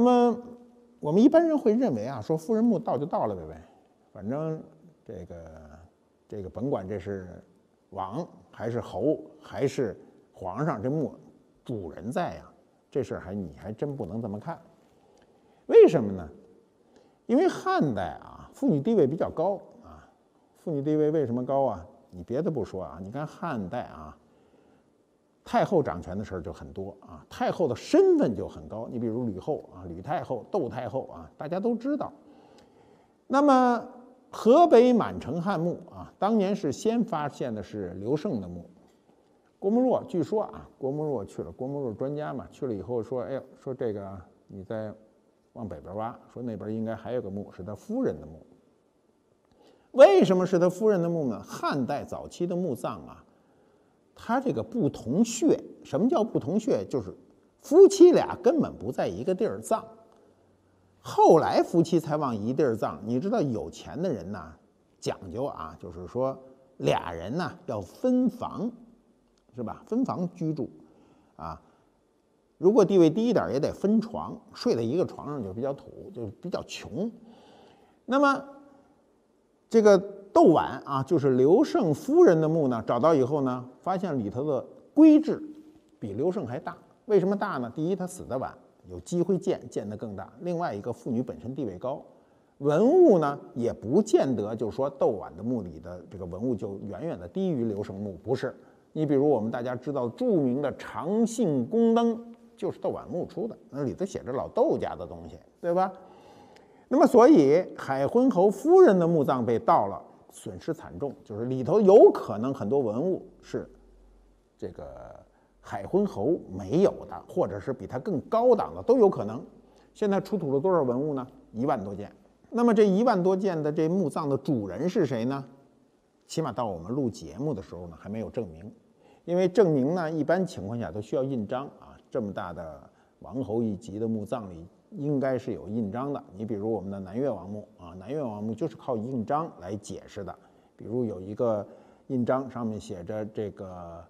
那么我们一般人会认为啊，说夫人墓到就到了呗，反正这个这个甭管这是王还是侯还是皇上，这墓主人在呀，这事儿还你还真不能这么看。为什么呢？因为汉代啊，妇女地位比较高啊。妇女地位为什么高啊？你别的不说啊，你看汉代啊。太后掌权的事儿就很多啊，太后的身份就很高。你比如吕后啊，吕太后、窦太后啊，大家都知道。那么河北满城汉墓啊，当年是先发现的是刘胜的墓。郭沫若据说啊，郭沫若去了，郭沫若专家嘛，去了以后说：“哎呦，说这个，你再往北边挖，说那边应该还有个墓，是他夫人的墓。为什么是他夫人的墓呢？汉代早期的墓葬啊。”他这个不同穴，什么叫不同穴？就是夫妻俩根本不在一个地儿葬，后来夫妻才往一地儿葬。你知道有钱的人呢讲究啊，就是说俩人呢要分房，是吧？分房居住啊，如果地位低一点也得分床，睡在一个床上就比较土，就比较穷。那么这个。窦绾啊，就是刘胜夫人的墓呢。找到以后呢，发现里头的规制比刘胜还大。为什么大呢？第一，他死的晚，有机会建，建的更大。另外一个，妇女本身地位高，文物呢也不见得，就是说窦绾的墓里的这个文物就远远的低于刘胜墓，不是？你比如我们大家知道著名的长信宫灯，就是窦绾墓出的，那里头写着老窦家的东西，对吧？那么所以海昏侯夫人的墓葬被盗了。损失惨重，就是里头有可能很多文物是这个海昏侯没有的，或者是比他更高档的都有可能。现在出土了多少文物呢？一万多件。那么这一万多件的这墓葬的主人是谁呢？起码到我们录节目的时候呢，还没有证明。因为证明呢，一般情况下都需要印章啊。这么大的王侯一级的墓葬里。应该是有印章的。你比如我们的南越王墓啊，南越王墓就是靠印章来解释的。比如有一个印章上面写着“这个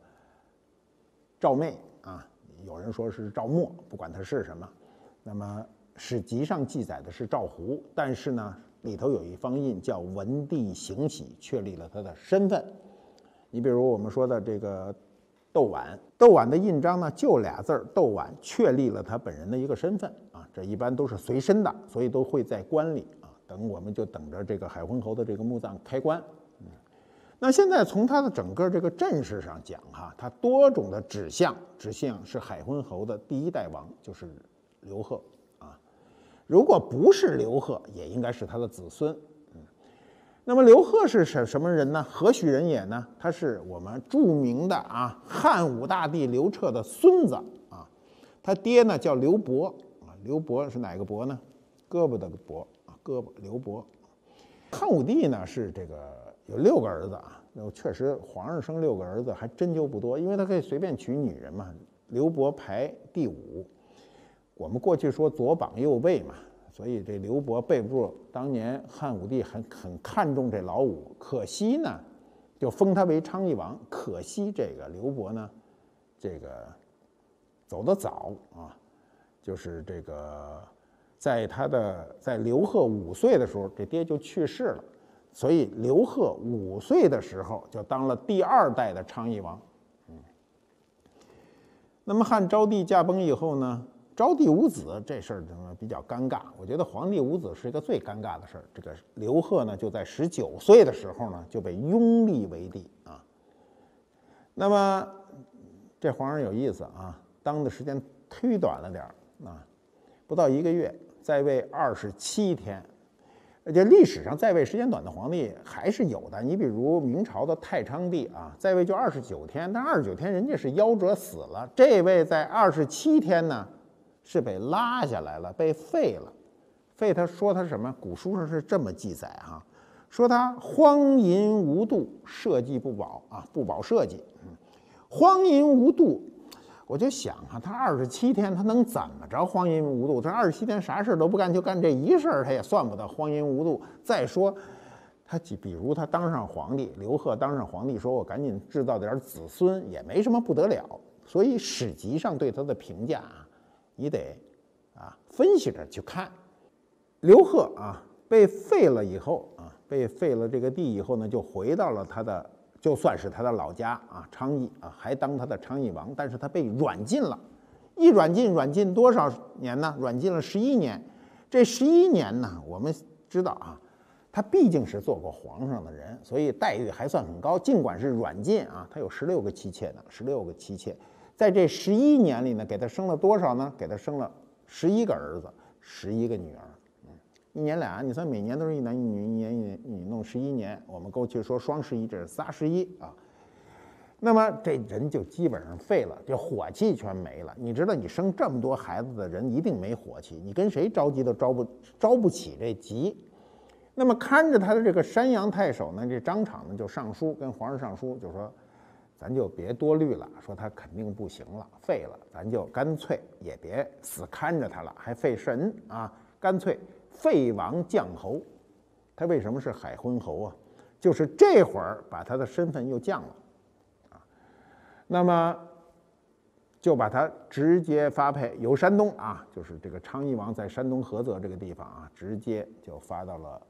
赵昧”啊，有人说是赵默，不管他是什么。那么史籍上记载的是赵胡，但是呢，里头有一方印叫“文帝行玺”，确立了他的身份。你比如我们说的这个窦绾，窦绾的印章呢就俩字儿“窦绾”，确立了他本人的一个身份。这一般都是随身的，所以都会在棺里啊。等我们就等着这个海昏侯的这个墓葬开棺。嗯，那现在从它的整个这个阵势上讲哈，它多种的指向，指向是海昏侯的第一代王，就是刘贺啊。如果不是刘贺，也应该是他的子孙。嗯，那么刘贺是什什么人呢？何许人也呢？他是我们著名的啊汉武大帝刘彻的孙子啊，他爹呢叫刘伯。刘伯是哪个伯呢？胳膊的伯啊，胳膊刘伯。汉武帝呢是这个有六个儿子啊，那确实皇上生六个儿子还真就不多，因为他可以随便娶女人嘛。刘伯排第五，我们过去说左膀右背嘛，所以这刘伯背不住。当年汉武帝很很看重这老五，可惜呢，就封他为昌邑王。可惜这个刘伯呢，这个走得早啊。就是这个，在他的在刘贺五岁的时候，这爹就去世了，所以刘贺五岁的时候就当了第二代的昌邑王。那么汉昭帝驾崩以后呢，昭帝无子，这事儿呢比较尴尬。我觉得皇帝无子是一个最尴尬的事儿。这个刘贺呢，就在十九岁的时候呢就被拥立为帝啊。那么这皇上有意思啊，当的时间忒短了点儿。啊，不到一个月，在位二十七天，而且历史上在位时间短的皇帝还是有的。你比如明朝的太昌帝啊，在位就二十九天，但二十九天人家是夭折死了。这位在二十七天呢，是被拉下来了，被废了。废，他说他什么？古书上是这么记载哈，说他荒淫无度，社稷不保啊，不保社稷，荒淫无度。我就想啊，他二十七天，他能怎么着荒淫无度？他二十七天啥事都不干，就干这一事儿，他也算不得荒淫无度。再说，他比如他当上皇帝，刘贺当上皇帝，说我赶紧制造点子孙，也没什么不得了。所以史籍上对他的评价啊，你得啊分析着去看。刘贺啊被废了以后啊，被废了这个帝以后呢，就回到了他的。就算是他的老家啊昌邑啊，还当他的昌邑王，但是他被软禁了，一软禁软禁多少年呢？软禁了十一年。这十一年呢，我们知道啊，他毕竟是做过皇上的人，所以待遇还算很高。尽管是软禁啊，他有十六个妻妾呢，十六个妻妾，在这十一年里呢，给他生了多少呢？给他生了十一个儿子，十一个女儿。一年俩，你算每年都是一男一女，一年一女弄十一年。我们过去说双十一，这是仨十一啊。那么这人就基本上废了，这火气全没了。你知道，你生这么多孩子的人一定没火气，你跟谁着急都招不着不起这急。那么看着他的这个山阳太守呢，这张敞呢就上书跟皇上上书，就说咱就别多虑了，说他肯定不行了，废了，咱就干脆也别死看着他了，还费神啊，干脆。废王降侯，他为什么是海昏侯啊？就是这会儿把他的身份又降了啊，那么就把他直接发配由山东啊，就是这个昌邑王在山东菏泽这个地方啊，直接就发到了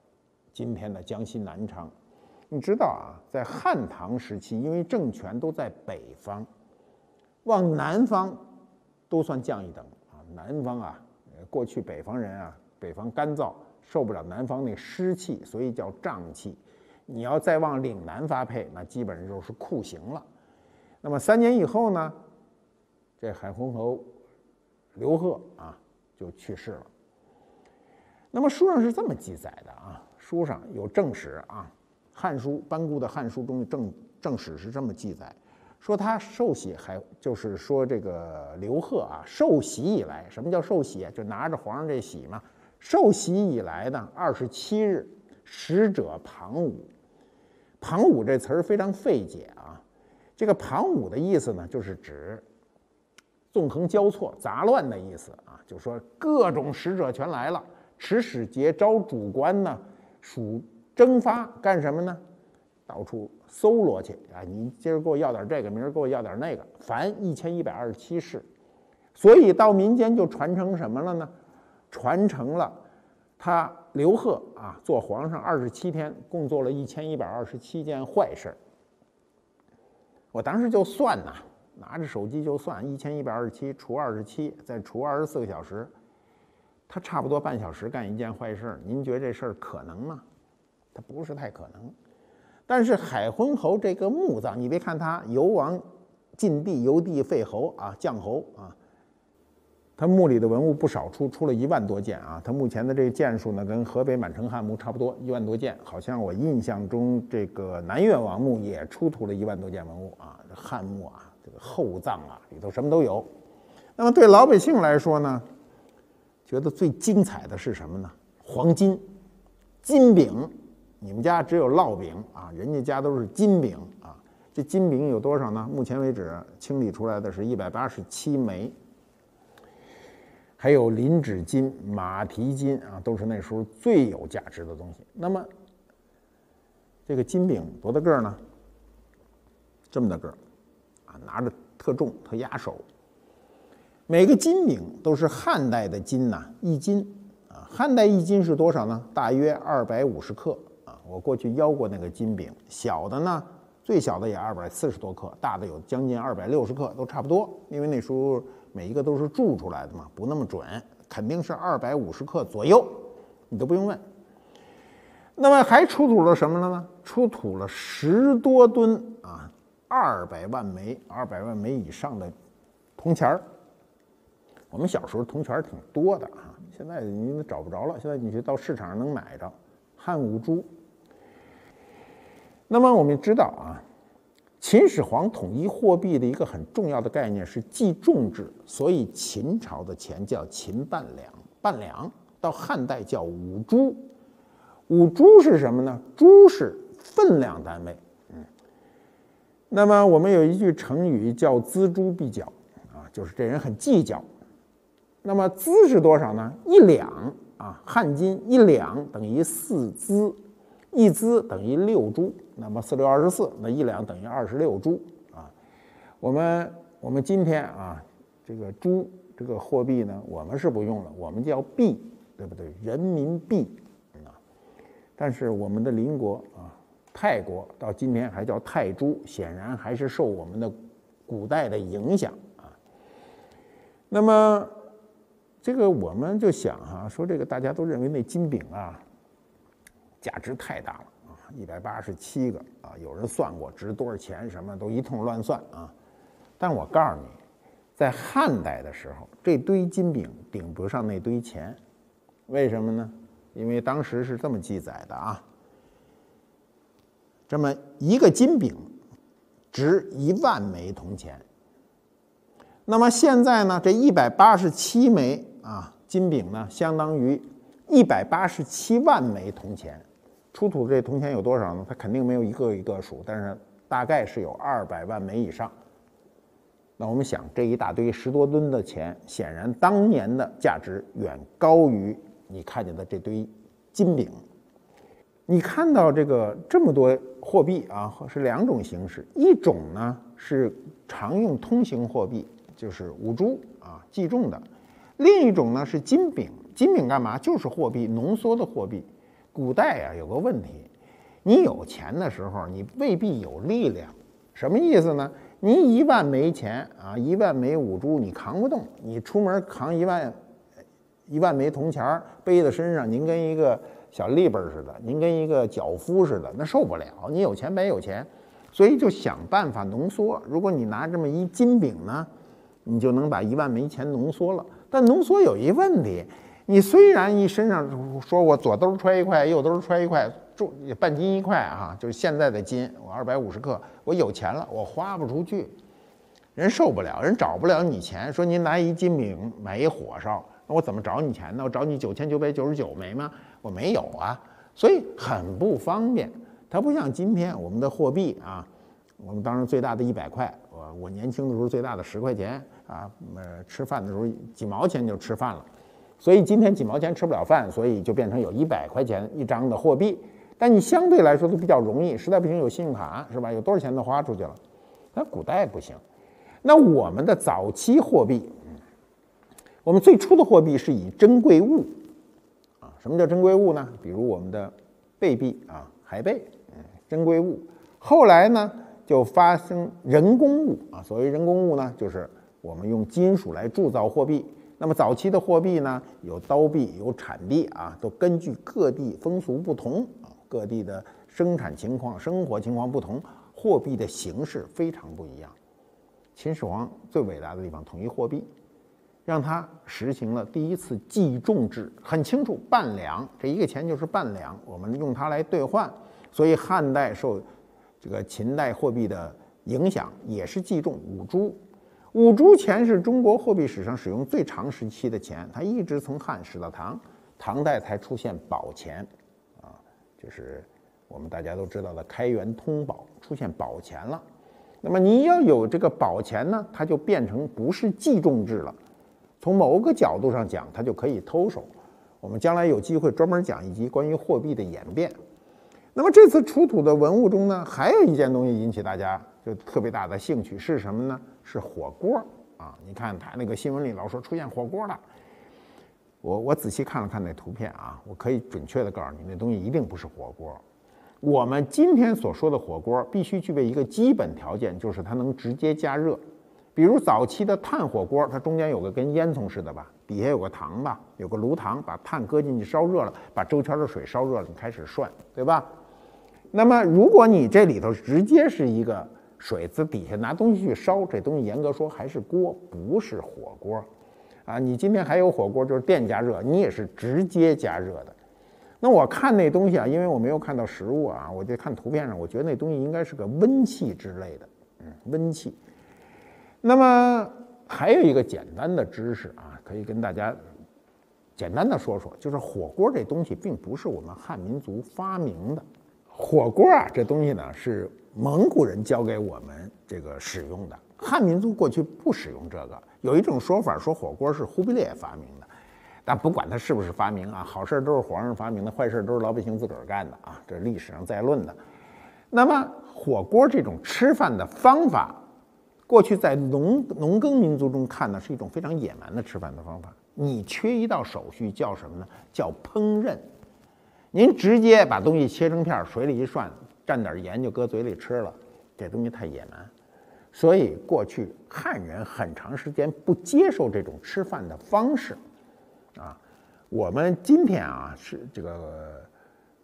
今天的江西南昌。你知道啊，在汉唐时期，因为政权都在北方，往南方都算降一等啊。南方啊，过去北方人啊。北方干燥，受不了南方那湿气，所以叫瘴气。你要再往岭南发配，那基本上就是酷刑了。那么三年以后呢，这海昏侯刘贺啊就去世了。那么书上是这么记载的啊，书上有正史啊，《汉书》班固的《汉书》中的正正史是这么记载，说他受洗还就是说这个刘贺啊受洗以来，什么叫受洗啊？就拿着皇上这洗嘛。受洗以来呢，二十七日，使者庞武，庞武这词儿非常费解啊。这个庞武的意思呢，就是指纵横交错、杂乱的意思啊。就说各种使者全来了，持使节招主官呢，属征发干什么呢？到处搜罗去啊！你今儿给我要点这个，明儿给我要点那个，凡一千一百二十七事。所以到民间就传承什么了呢？传承了他刘贺啊，做皇上二十七天，共做了一千一百二十七件坏事儿。我当时就算呐，拿着手机就算一千一百二十七除二十七，再除二十四个小时，他差不多半小时干一件坏事儿。您觉得这事儿可能吗？他不是太可能。但是海昏侯这个墓葬，你别看他游王禁地游帝废侯啊降侯啊。他墓里的文物不少，出出了一万多件啊！他目前的这个件数呢，跟河北满城汉墓差不多，一万多件。好像我印象中，这个南越王墓也出土了一万多件文物啊！这汉墓啊，这个厚葬啊，里头什么都有。那么对老百姓来说呢，觉得最精彩的是什么呢？黄金，金饼。你们家只有烙饼啊，人家家都是金饼啊。这金饼有多少呢？目前为止清理出来的是一百八十七枚。还有磷脂金、马蹄金啊，都是那时候最有价值的东西。那么，这个金饼多大个儿呢？这么大个儿，啊，拿着特重，特压手。每个金饼都是汉代的金呐，一斤啊。汉代一斤是多少呢？大约二百五十克啊。我过去要过那个金饼，小的呢，最小的也二百四十多克，大的有将近二百六十克，都差不多。因为那时候。每一个都是铸出来的嘛，不那么准，肯定是二百五十克左右，你都不用问。那么还出土了什么呢？呢，出土了十多吨啊，二百万枚，二百万枚以上的铜钱儿。我们小时候铜钱儿挺多的啊，现在你找不着了，现在你去到市场上能买着汉五铢。那么我们知道啊。秦始皇统一货币的一个很重要的概念是计重制，所以秦朝的钱叫秦半两，半两到汉代叫五铢。五铢是什么呢？铢是分量单位，嗯。那么我们有一句成语叫锱铢必较，啊，就是这人很计较。那么锱是多少呢？一两啊，汉金一两等于四锱。一资等于六铢，那么四六二十四，那一两等于二十六铢啊。我们我们今天啊，这个铢这个货币呢，我们是不用了，我们叫币，对不对？人民币啊。但是我们的邻国啊，泰国到今天还叫泰铢，显然还是受我们的古代的影响啊。那么这个我们就想哈，说这个大家都认为那金饼啊。价值太大了啊！一百八十七个啊，有人算过值多少钱，什么都一通乱算啊。但我告诉你，在汉代的时候，这堆金饼顶不上那堆钱，为什么呢？因为当时是这么记载的啊。这么一个金饼，值一万枚铜钱。那么现在呢？这一百八十七枚啊，金饼呢，相当于一百八十七万枚铜钱。出土的这铜钱有多少呢？它肯定没有一个一个数，但是大概是有二百万枚以上。那我们想，这一大堆十多吨的钱，显然当年的价值远高于你看见的这堆金饼。你看到这个这么多货币啊，是两种形式：一种呢是常用通行货币，就是五铢啊计重的；另一种呢是金饼，金饼干嘛？就是货币浓缩的货币。古代啊有个问题，你有钱的时候，你未必有力量。什么意思呢？您一万枚钱啊，一万枚五铢你扛不动，你出门扛一万一万枚铜钱儿背在身上，您跟一个小立儿似的，您跟一个脚夫似的，那受不了。你有钱没有钱，所以就想办法浓缩。如果你拿这么一金饼呢，你就能把一万枚钱浓缩了。但浓缩有一问题。你虽然一身上说，我左兜揣一块，右兜揣一块，重半斤一块啊，就是现在的斤，我二百五十克，我有钱了，我花不出去，人受不了，人找不了你钱。说您拿一金饼买一火烧，那我怎么找你钱呢？我找你九千九百九十九枚吗？我没有啊，所以很不方便。它不像今天我们的货币啊，我们当时最大的一百块，我我年轻的时候最大的十块钱啊，呃，吃饭的时候几毛钱就吃饭了。所以今天几毛钱吃不了饭，所以就变成有一百块钱一张的货币，但你相对来说都比较容易，实在不行有信用卡是吧？有多少钱都花出去了。那古代不行，那我们的早期货币，我们最初的货币是以珍贵物啊，什么叫珍贵物呢？比如我们的贝币啊，海贝，珍贵物。后来呢，就发生人工物啊，所谓人工物呢，就是我们用金属来铸造货币。那么早期的货币呢，有刀币，有铲币啊，都根据各地风俗不同啊，各地的生产情况、生活情况不同，货币的形式非常不一样。秦始皇最伟大的地方，统一货币，让他实行了第一次计重制，很清楚，半两这一个钱就是半两，我们用它来兑换。所以汉代受这个秦代货币的影响，也是计重五铢。五铢钱是中国货币史上使用最长时期的钱，它一直从汉始到唐，唐代才出现宝钱，啊，就是我们大家都知道的开元通宝出现宝钱了。那么你要有这个宝钱呢，它就变成不是计重制了。从某个角度上讲，它就可以偷手。我们将来有机会专门讲一集关于货币的演变。那么这次出土的文物中呢，还有一件东西引起大家就特别大的兴趣是什么呢？是火锅啊！你看他那个新闻里老说出现火锅了，我我仔细看了看那图片啊，我可以准确的告诉你，那东西一定不是火锅。我们今天所说的火锅，必须具备一个基本条件，就是它能直接加热。比如早期的炭火锅，它中间有个跟烟囱似的吧，底下有个糖吧，有个炉膛，把炭搁进去烧热了，把周圈的水烧热了，你开始涮，对吧？那么如果你这里头直接是一个。水子底下拿东西去烧，这东西严格说还是锅，不是火锅，啊，你今天还有火锅，就是电加热，你也是直接加热的。那我看那东西啊，因为我没有看到实物啊，我就看图片上，我觉得那东西应该是个温器之类的，嗯，温器。那么还有一个简单的知识啊，可以跟大家简单的说说，就是火锅这东西并不是我们汉民族发明的，火锅啊这东西呢是。蒙古人教给我们这个使用的，汉民族过去不使用这个。有一种说法说火锅是忽必烈发明的，但不管他是不是发明啊，好事都是皇上发明的，坏事都是老百姓自个儿干的啊，这历史上在论的。那么火锅这种吃饭的方法，过去在农农耕民族中看呢，是一种非常野蛮的吃饭的方法。你缺一道手续叫什么呢？叫烹饪。您直接把东西切成片，水里一涮。蘸点盐就搁嘴里吃了，这东西太野蛮，所以过去汉人很长时间不接受这种吃饭的方式，啊，我们今天啊是这个，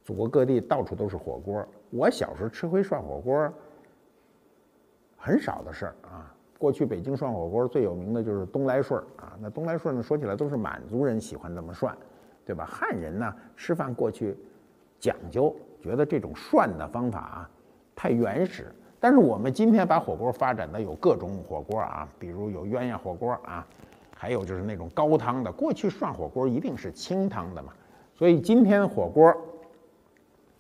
祖国各地到处都是火锅，我小时候吃回涮火锅很少的事儿啊，过去北京涮火锅最有名的就是东来顺啊，那东来顺呢说起来都是满族人喜欢这么涮，对吧？汉人呢吃饭过去讲究。觉得这种涮的方法啊太原始，但是我们今天把火锅发展的有各种火锅啊，比如有鸳鸯火锅啊，还有就是那种高汤的。过去涮火锅一定是清汤的嘛，所以今天火锅，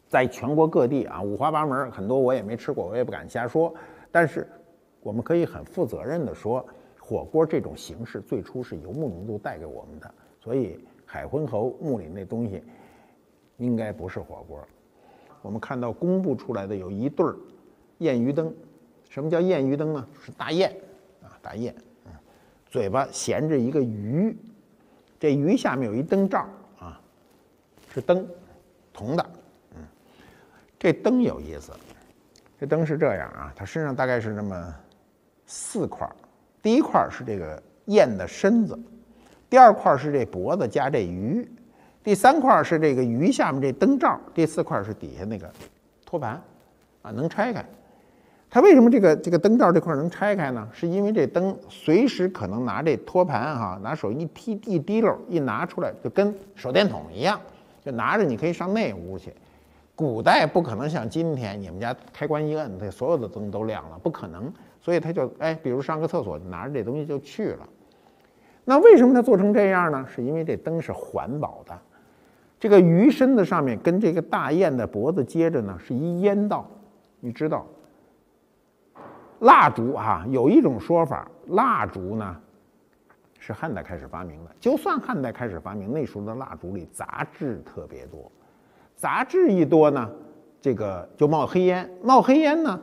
在全国各地啊五花八门，很多我也没吃过，我也不敢瞎说。但是我们可以很负责任的说，火锅这种形式最初是游牧民族带给我们的，所以海昏侯墓里那东西应该不是火锅。我们看到公布出来的有一对儿雁鱼灯，什么叫雁鱼灯呢？是大雁啊，大雁，嘴巴衔着一个鱼，这鱼下面有一灯罩啊，是灯，铜的，嗯，这灯有意思，这灯是这样啊，它身上大概是那么四块，第一块是这个雁的身子，第二块是这脖子加这鱼。第三块是这个鱼下面这灯罩，第四块是底下那个托盘，啊，能拆开。它为什么这个这个灯罩这块能拆开呢？是因为这灯随时可能拿这托盘哈，拿手一提一提溜一拿出来就跟手电筒一样，就拿着你可以上那屋去。古代不可能像今天，你们家开关一摁，这所有的灯都亮了，不可能。所以他就哎，比如上个厕所，拿着这东西就去了。那为什么它做成这样呢？是因为这灯是环保的。这个鱼身子上面跟这个大雁的脖子接着呢，是一烟道，你知道。蜡烛啊，有一种说法，蜡烛呢是汉代开始发明的。就算汉代开始发明，那时候的蜡烛里杂质特别多，杂质一多呢，这个就冒黑烟。冒黑烟呢，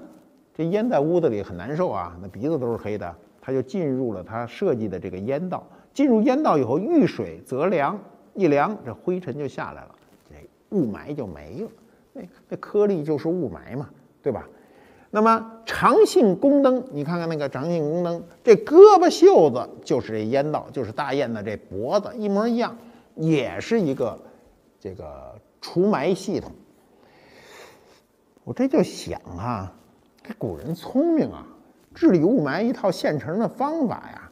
这烟在屋子里很难受啊，那鼻子都是黑的。它就进入了他设计的这个烟道，进入烟道以后遇水则凉。一凉，这灰尘就下来了，这雾霾就没了。那那颗粒就是雾霾嘛，对吧？那么长信宫灯，你看看那个长信宫灯，这胳膊袖子就是这烟道，就是大雁的这脖子，一模一样，也是一个这个除霾系统。我这就想啊，这古人聪明啊，治理雾霾一套现成的方法呀。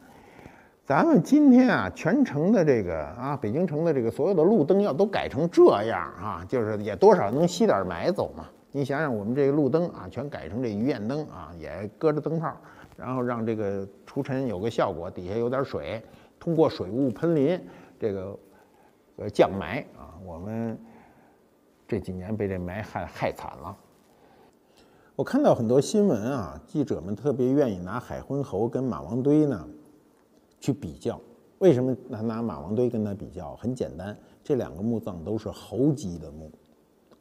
咱们今天啊，全城的这个啊，北京城的这个所有的路灯要都改成这样啊，就是也多少能吸点霾走嘛。你想想，我们这个路灯啊，全改成这鱼眼灯啊，也搁着灯泡，然后让这个除尘有个效果，底下有点水，通过水雾喷淋，这个呃降霾啊。我们这几年被这霾害害惨了。我看到很多新闻啊，记者们特别愿意拿海昏侯跟马王堆呢。去比较，为什么他拿马王堆跟他比较？很简单，这两个墓葬都是猴级的墓，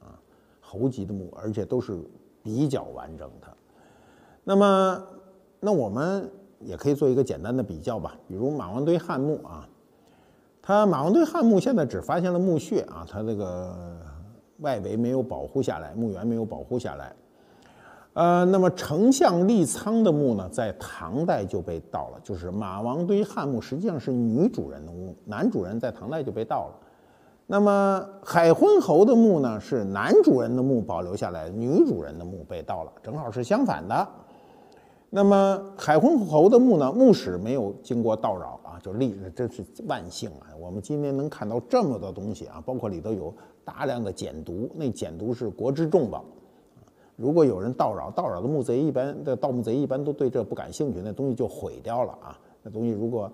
啊，猴级的墓，而且都是比较完整的。那么，那我们也可以做一个简单的比较吧，比如马王堆汉墓啊，它马王堆汉墓现在只发现了墓穴啊，它这个外围没有保护下来，墓园没有保护下来。呃，那么丞相立仓的墓呢，在唐代就被盗了，就是马王堆汉墓实际上是女主人的墓，男主人在唐代就被盗了。那么海昏侯的墓呢，是男主人的墓保留下来，女主人的墓被盗了，正好是相反的。那么海昏侯的墓呢，墓室没有经过盗扰啊，就立，这是万幸啊。我们今天能看到这么多东西啊，包括里头有大量的简牍，那简牍是国之重宝。如果有人盗扰，盗扰的墓贼一般的盗墓贼一般都对这不感兴趣，那东西就毁掉了啊。那东西如果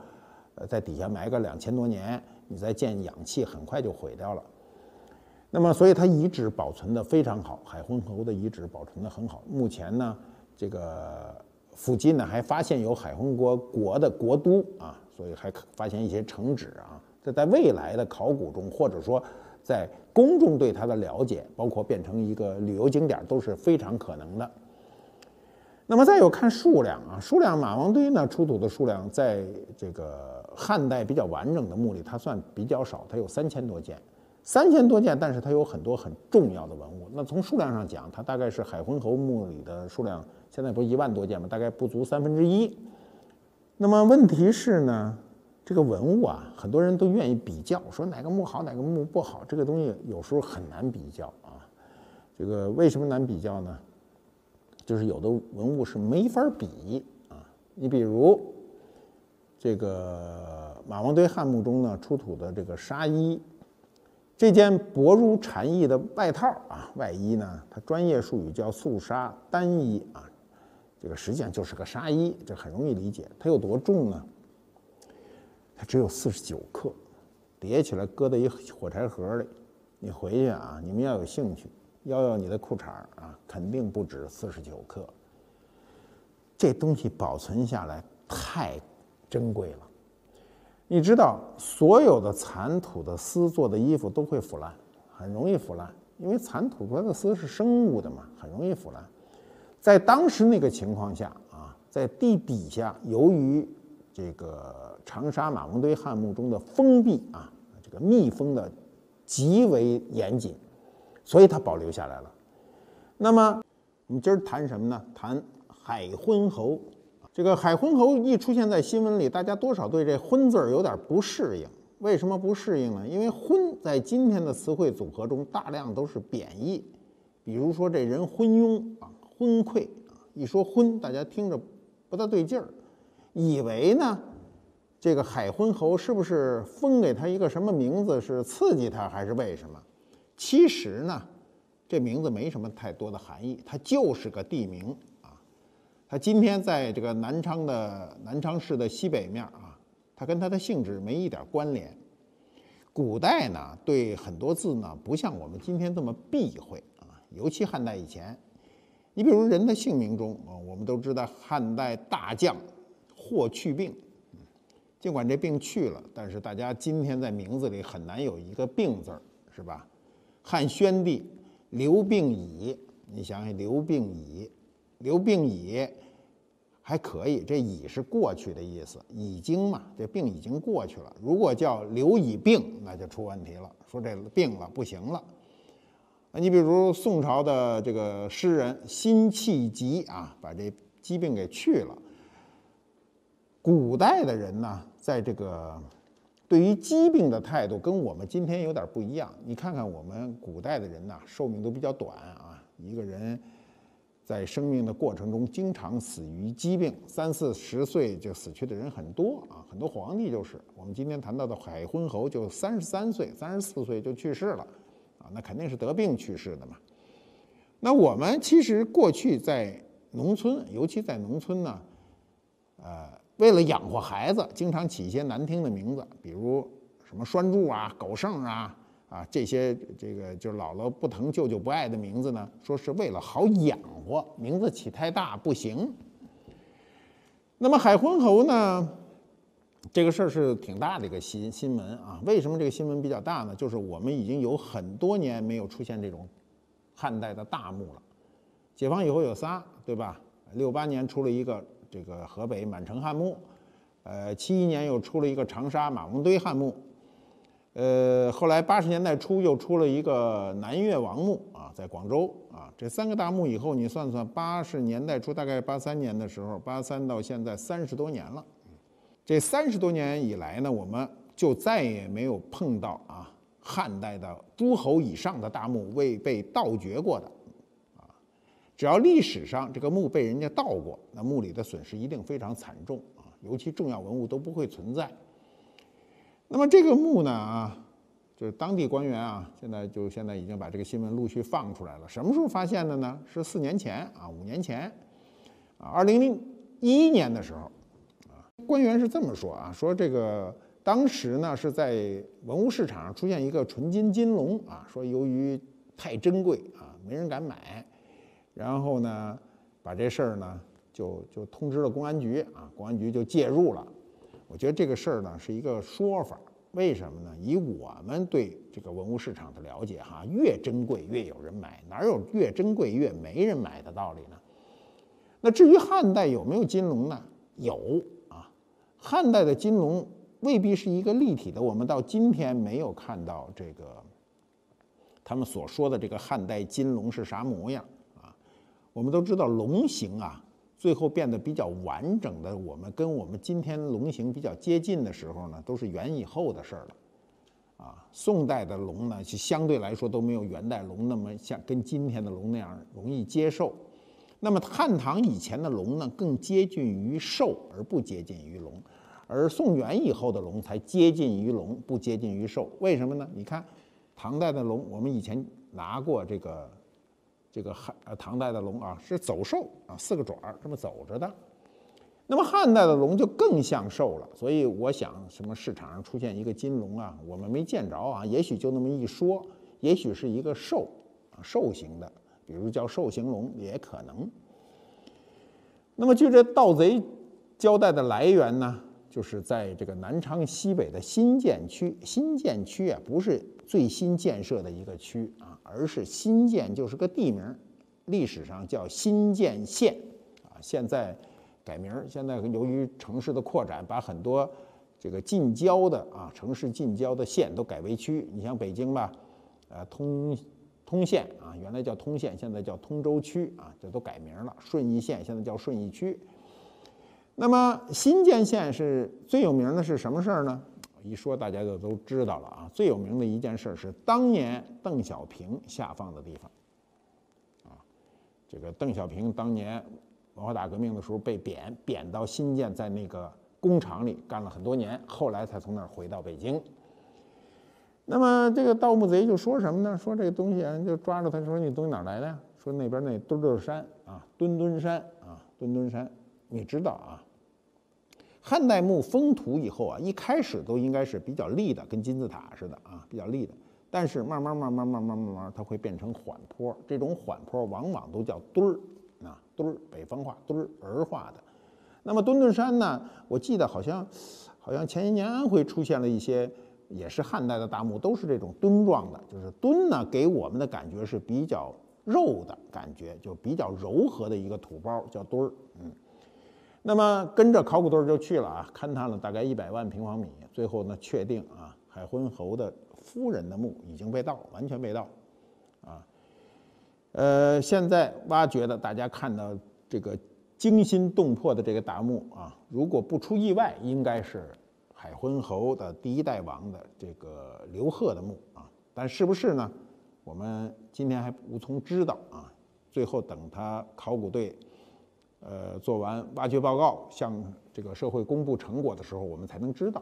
呃在底下埋个两千多年，你再建氧气，很快就毁掉了。那么所以它遗址保存的非常好，海昏侯的遗址保存的很好。目前呢，这个附近呢还发现有海昏国国的国都啊，所以还发现一些城址啊。这在未来的考古中，或者说。在公众对它的了解，包括变成一个旅游景点，都是非常可能的。那么再有看数量啊，数量马王堆呢出土的数量，在这个汉代比较完整的墓里，它算比较少，它有三千多件，三千多件，但是它有很多很重要的文物。那从数量上讲，它大概是海昏侯墓里的数量，现在不是一万多件吗？大概不足三分之一。那么问题是呢？这个文物啊，很多人都愿意比较，说哪个墓好，哪个墓不好。这个东西有时候很难比较啊。这个为什么难比较呢？就是有的文物是没法比啊。你比如这个马王堆汉墓中呢出土的这个纱衣，这件薄如蝉翼的外套啊外衣呢，它专业术语叫素纱单衣啊，这个实际上就是个纱衣，这很容易理解。它有多重呢？它只有四十九克，叠起来搁在一火柴盒里。你回去啊，你们要有兴趣，要要你的裤衩啊，肯定不止四十九克。这东西保存下来太珍贵了。你知道，所有的蚕吐的丝做的衣服都会腐烂，很容易腐烂，因为蚕吐出来的丝是生物的嘛，很容易腐烂。在当时那个情况下啊，在地底下，由于这个长沙马王堆汉墓中的封闭啊，这个密封的极为严谨，所以它保留下来了。那么我们今儿谈什么呢？谈海昏侯。这个海昏侯一出现在新闻里，大家多少对这“昏”字儿有点不适应。为什么不适应呢？因为“昏”在今天的词汇组合中，大量都是贬义，比如说这人昏庸啊、昏聩啊。一说“昏”，大家听着不大对劲儿。以为呢，这个海昏侯是不是封给他一个什么名字，是刺激他还是为什么？其实呢，这名字没什么太多的含义，它就是个地名啊。他今天在这个南昌的南昌市的西北面啊，它跟它的性质没一点关联。古代呢，对很多字呢，不像我们今天这么避讳啊，尤其汉代以前。你比如人的姓名中啊，我们都知道汉代大将。霍去病，尽管这病去了，但是大家今天在名字里很难有一个“病”字儿，是吧？汉宣帝刘病已，你想想刘病已，刘病已还可以，这“已”是过去的意思，已经嘛，这病已经过去了。如果叫刘已病，那就出问题了，说这病了不行了。你比如宋朝的这个诗人辛弃疾啊，把这疾病给去了。古代的人呢，在这个对于疾病的态度跟我们今天有点不一样。你看看我们古代的人呐，寿命都比较短啊，一个人在生命的过程中经常死于疾病，三四十岁就死去的人很多啊，很多皇帝就是。我们今天谈到的海昏侯就三十三岁、三十四岁就去世了，啊，那肯定是得病去世的嘛。那我们其实过去在农村，尤其在农村呢，呃。为了养活孩子，经常起一些难听的名字，比如什么拴柱啊、狗剩啊啊这些，这个就是姥姥不疼舅舅不爱的名字呢。说是为了好养活，名字起太大不行。那么海昏侯呢，这个事儿是挺大的一个新新闻啊。为什么这个新闻比较大呢？就是我们已经有很多年没有出现这种汉代的大墓了，解放以后有仨，对吧？六八年出了一个。这个河北满城汉墓，呃，七一年又出了一个长沙马王堆汉墓，呃，后来八十年代初又出了一个南越王墓啊，在广州啊，这三个大墓以后，你算算，八十年代初大概八三年的时候，八三到现在三十多年了，这三十多年以来呢，我们就再也没有碰到啊汉代的诸侯以上的大墓未被盗掘过的。只要历史上这个墓被人家盗过，那墓里的损失一定非常惨重啊！尤其重要文物都不会存在。那么这个墓呢啊，就是当地官员啊，现在就现在已经把这个新闻陆续放出来了。什么时候发现的呢？是四年前啊，五年前啊，二零一一年的时候啊，官员是这么说啊，说这个当时呢是在文物市场上出现一个纯金金龙啊，说由于太珍贵啊，没人敢买。然后呢，把这事儿呢就就通知了公安局啊，公安局就介入了。我觉得这个事儿呢是一个说法，为什么呢？以我们对这个文物市场的了解哈，越珍贵越有人买，哪有越珍贵越没人买的道理呢？那至于汉代有没有金龙呢？有啊，汉代的金龙未必是一个立体的，我们到今天没有看到这个他们所说的这个汉代金龙是啥模样。我们都知道，龙形啊，最后变得比较完整的，我们跟我们今天龙形比较接近的时候呢，都是元以后的事儿了，啊，宋代的龙呢，就相对来说都没有元代龙那么像跟今天的龙那样容易接受。那么汉唐以前的龙呢，更接近于兽而不接近于龙，而宋元以后的龙才接近于龙，不接近于兽。为什么呢？你看，唐代的龙，我们以前拿过这个。这个汉呃唐代的龙啊是走兽啊，四个爪这么走着的。那么汉代的龙就更像兽了，所以我想什么市场上出现一个金龙啊，我们没见着啊，也许就那么一说，也许是一个兽啊兽形的，比如叫兽形龙也可能。那么就这盗贼交代的来源呢，就是在这个南昌西北的新建区，新建区啊不是。最新建设的一个区啊，而是新建就是个地名，历史上叫新建县，啊，现在改名。现在由于城市的扩展，把很多这个近郊的啊，城市近郊的县都改为区。你像北京吧，呃，通通县啊，原来叫通县，现在叫通州区啊，这都改名了。顺义县现在叫顺义区。那么新建县是最有名的是什么事儿呢？一说大家就都知道了啊！最有名的一件事是当年邓小平下放的地方，啊，这个邓小平当年文化大革命的时候被贬贬到新建，在那个工厂里干了很多年，后来才从那儿回到北京。那么这个盗墓贼就说什么呢？说这个东西啊，就抓住他说你东西哪来的呀？说那边那墩墩山啊，墩墩山啊，墩墩山，你知道啊？汉代墓封土以后啊，一开始都应该是比较立的，跟金字塔似的啊，比较立的。但是慢慢、慢慢、慢慢、慢慢，它会变成缓坡。这种缓坡往往都叫墩儿啊，墩儿北方话墩儿儿化的。那么墩墩山呢？我记得好像好像前些年安徽出现了一些也是汉代的大墓，都是这种墩状的。就是墩呢，给我们的感觉是比较肉的感觉，就比较柔和的一个土包，叫墩儿。嗯。那么跟着考古队就去了啊，勘探了大概一百万平方米，最后呢确定啊，海昏侯的夫人的墓已经被盗，完全被盗，啊，呃，现在挖掘的大家看到这个惊心动魄的这个大墓啊，如果不出意外，应该是海昏侯的第一代王的这个刘贺的墓啊，但是不是呢？我们今天还无从知道啊，最后等他考古队。呃，做完挖掘报告，向这个社会公布成果的时候，我们才能知道。